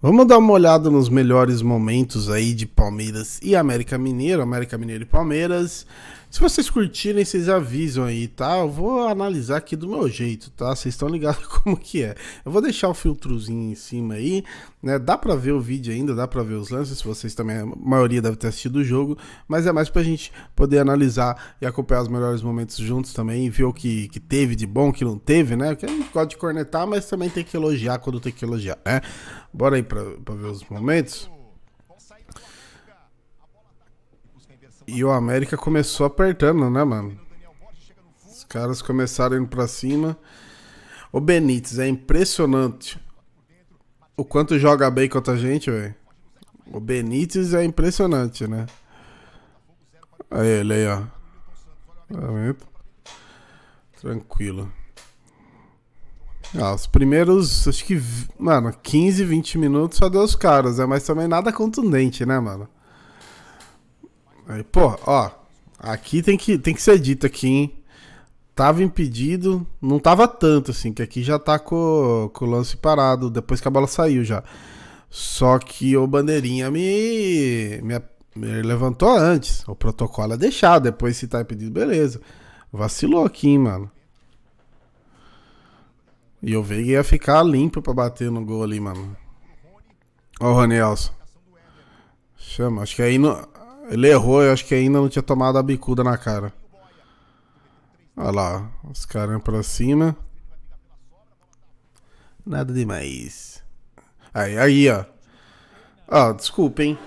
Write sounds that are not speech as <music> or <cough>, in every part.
Vamos dar uma olhada nos melhores momentos aí de Palmeiras e América Mineiro, América Mineiro e Palmeiras. Se vocês curtirem, vocês avisam aí, tá? Eu vou analisar aqui do meu jeito, tá? Vocês estão ligados <laughs> como que é. Eu vou deixar o filtrozinho em cima aí, né? Dá pra ver o vídeo ainda, dá pra ver os lances, vocês também, a maioria deve ter assistido o jogo, mas é mais pra gente poder analisar e acompanhar os melhores momentos juntos também, ver o que, que teve de bom, que não teve, né? Porque a gente pode cornetar, mas também tem que elogiar quando tem que elogiar, né? Bora aí pra, pra ver os momentos. E o América começou apertando, né, mano? Os caras começaram indo pra cima. O Benítez, é impressionante o quanto joga bem contra a gente, velho. O Benítez é impressionante, né? Aí ele aí, ó. Tá Tranquilo. Ah, os primeiros, acho que, mano, 15, 20 minutos só deu os caras, né? Mas também nada contundente, né, mano? Aí, pô, ó, aqui tem que, tem que ser dito aqui, hein? Tava impedido, não tava tanto assim, que aqui já tá com, com o lance parado, depois que a bola saiu já. Só que o bandeirinha me, me, me levantou antes. O protocolo é deixar, depois se tá impedido, beleza. Vacilou aqui, hein, mano. E o Veiga ia ficar limpo pra bater no gol ali, mano. Ó o Elson. Chama, acho que aí no, ele errou, eu acho que ainda não tinha tomado a bicuda na cara. Olha lá, os caras pra cima. Nada demais. Aí, aí, ó. Ó, desculpa, hein.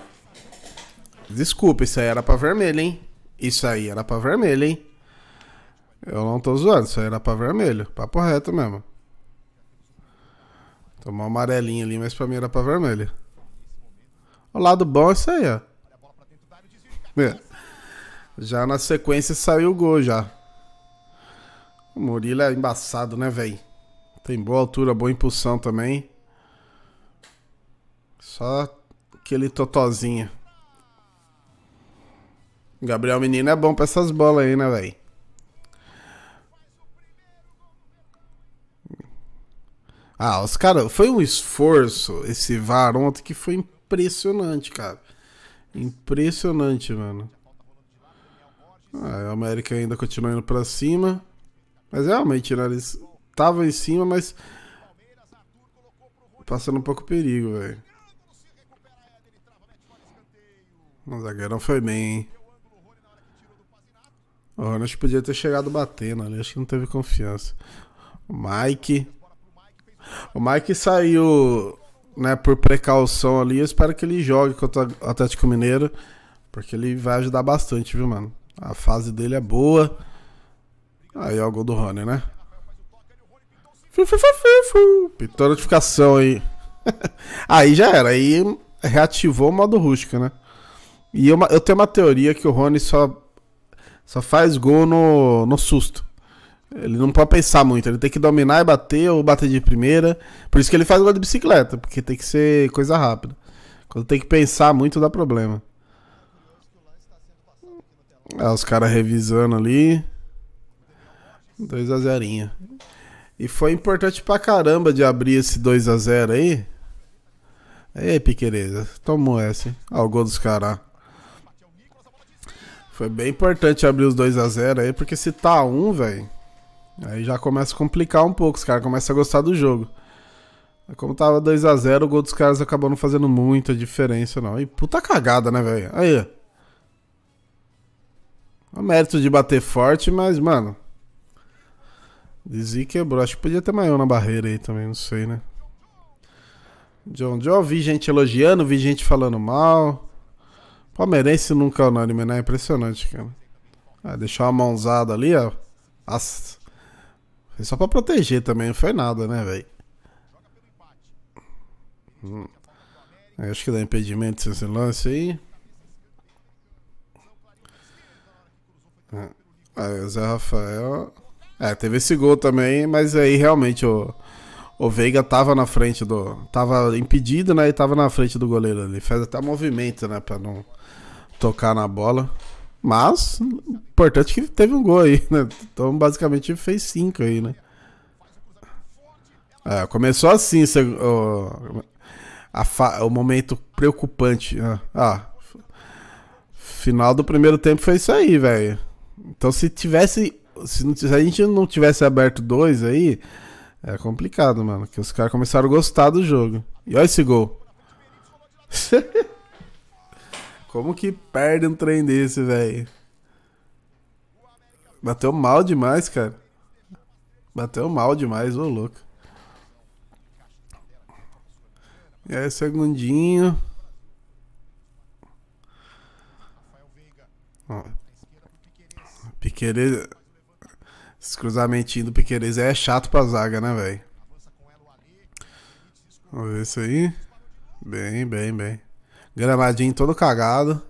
Desculpa, isso aí era pra vermelho, hein. Isso aí era pra vermelho, hein. Eu não tô zoando, isso aí era pra vermelho. Papo reto mesmo. Tomou um amarelinho ali, mas pra mim era pra vermelho. O lado bom é isso aí, ó. Já na sequência saiu o gol já. O Murilo é embaçado, né, velho? Tem boa altura, boa impulsão também. Só aquele totozinho. Gabriel Menino é bom pra essas bolas aí, né, velho? Ah, os caras, foi um esforço esse VAR ontem que foi impressionante, cara. Impressionante, mano. Ah, a América ainda continua indo pra cima. Mas realmente, né, eles estavam em cima, mas passando um pouco perigo, velho. O zagueirão foi bem, hein? O Ronald podia ter chegado batendo ali, acho que não teve confiança. O Mike. O Mike saiu né, por precaução ali, eu espero que ele jogue contra o Atlético Mineiro, porque ele vai ajudar bastante, viu, mano? A fase dele é boa. Aí é o gol do Rony, né? Pitou notificação aí. <laughs> aí já era, aí reativou o modo rústico, né? E eu, eu tenho uma teoria que o Rony só, só faz gol no, no susto. Ele não pode pensar muito, ele tem que dominar e bater ou bater de primeira. Por isso que ele faz gol de bicicleta, porque tem que ser coisa rápida. Quando tem que pensar muito dá problema. É, os caras revisando ali. 2 a 0 E foi importante pra caramba de abrir esse 2 a 0 aí. Ei, Piquereza, tomou essa, hein? o gol dos caras. Foi bem importante abrir os 2 a 0 aí, porque se tá 1, um, velho. Aí já começa a complicar um pouco, os caras começam a gostar do jogo. Como tava 2 a 0 o gol dos caras acabou não fazendo muita diferença, não. E puta cagada, né, velho? Aí. O é mérito de bater forte, mas, mano. Dizia quebrou. Acho que podia ter maior na barreira aí também, não sei, né? John John, vi gente elogiando, vi gente falando mal. Palmeirense nunca é unânime, né? Impressionante, cara. Ah, deixou uma mãozada ali, ó. As... Foi é só pra proteger também, não foi nada, né, velho? Hum. Acho que dá impedimento esse lance aí. É. Aí, o Zé Rafael. É, teve esse gol também, mas aí realmente o, o Veiga tava na frente do. Tava impedido, né? E tava na frente do goleiro ali. Faz até movimento, né? Pra não tocar na bola. Mas, importante que teve um gol aí, né? Então, basicamente, fez cinco aí, né? É, começou assim, se, oh, o momento preocupante. Né? Ah, final do primeiro tempo foi isso aí, velho. Então, se tivesse. Se, não, se, a gente não tivesse aberto dois aí, é complicado, mano. Que os caras começaram a gostar do jogo. E olha esse gol. <laughs> Como que perde um trem desse, velho? Bateu mal demais, cara. Bateu mal demais, ô louco. E aí, segundinho. Ó. Piqueires. Esse cruzamentinho do Piqueires é chato pra zaga, né, velho? Vamos ver isso aí. Bem, bem, bem. Gramadinho todo cagado.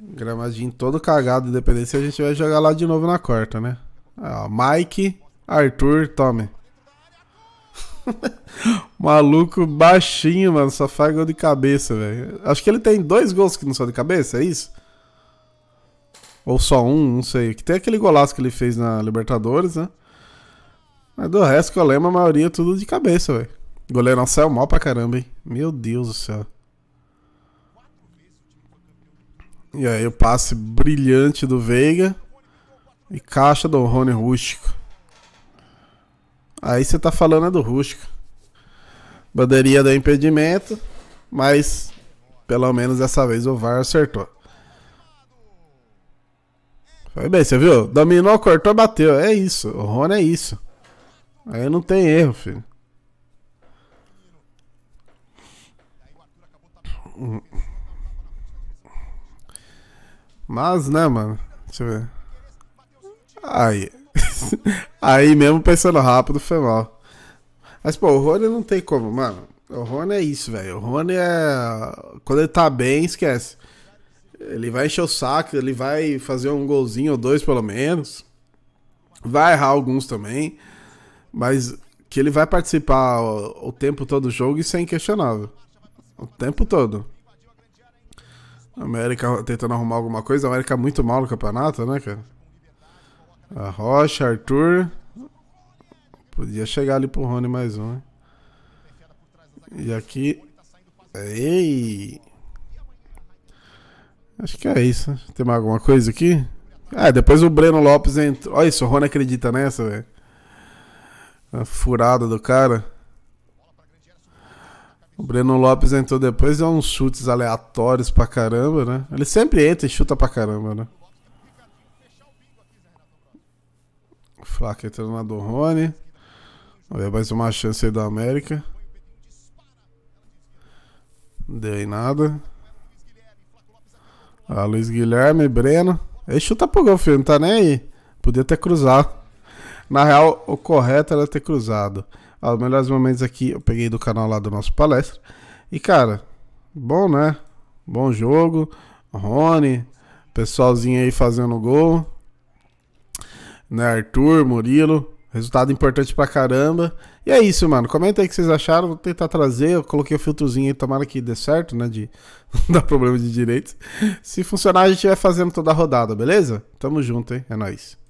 Gramadinho todo cagado, independente se a gente vai jogar lá de novo na quarta, né? Ah, Mike, Arthur, tome. <laughs> Maluco baixinho, mano. Só faz gol de cabeça, velho. Acho que ele tem dois gols que não são de cabeça, é isso? Ou só um, não sei. Que tem aquele golaço que ele fez na Libertadores, né? Mas do resto que eu lembro, a maioria é tudo de cabeça, velho. Goleirão saiu é mal pra caramba, hein? Meu Deus do céu. E aí o passe brilhante do Veiga. E caixa do Rony Rústico. Aí você tá falando é do Rústico. Bandeirinha deu impedimento, mas pelo menos dessa vez o VAR acertou. Foi bem, você viu? Dominou, cortou, bateu. É isso. O Rony é isso. Aí não tem erro, filho. Mas, né, mano? Deixa eu ver. Aí. <laughs> Aí mesmo pensando rápido foi mal. Mas, pô, o Rony não tem como, mano. O Rony é isso, velho. O Rony é. Quando ele tá bem, esquece. Ele vai encher o saco, ele vai fazer um golzinho ou dois, pelo menos. Vai errar alguns também. Mas que ele vai participar o, o tempo todo do jogo, isso é inquestionável. O tempo todo. A América tentando arrumar alguma coisa. A América é muito mal no campeonato, né, cara? A Rocha, Arthur. Podia chegar ali pro Rony mais um, E aqui. Ei! Acho que é isso. Né? Tem mais alguma coisa aqui? Ah, depois o Breno Lopes entrou. Olha isso, o Rony acredita nessa, velho. A furada do cara. O Breno Lopes entrou depois, deu uns chutes aleatórios pra caramba, né? Ele sempre entra e chuta pra caramba, né? Flaca entrando na do Rony. Olha mais uma chance aí do América. Não deu em nada. Ah, Luiz Guilherme, Breno. Ele chuta pro gol, filho, não tá nem aí. Podia ter cruzado. Na real, o correto era ter cruzado os melhores momentos aqui eu peguei do canal lá do nosso palestra. E, cara, bom, né? Bom jogo. Rony, pessoalzinho aí fazendo gol. Né, Arthur, Murilo. Resultado importante pra caramba. E é isso, mano. Comenta aí o que vocês acharam. Vou tentar trazer. Eu coloquei o filtrozinho aí, tomara que dê certo, né? De <laughs> não dar problema de direitos. Se funcionar, a gente vai fazendo toda a rodada, beleza? Tamo junto, hein? É nóis.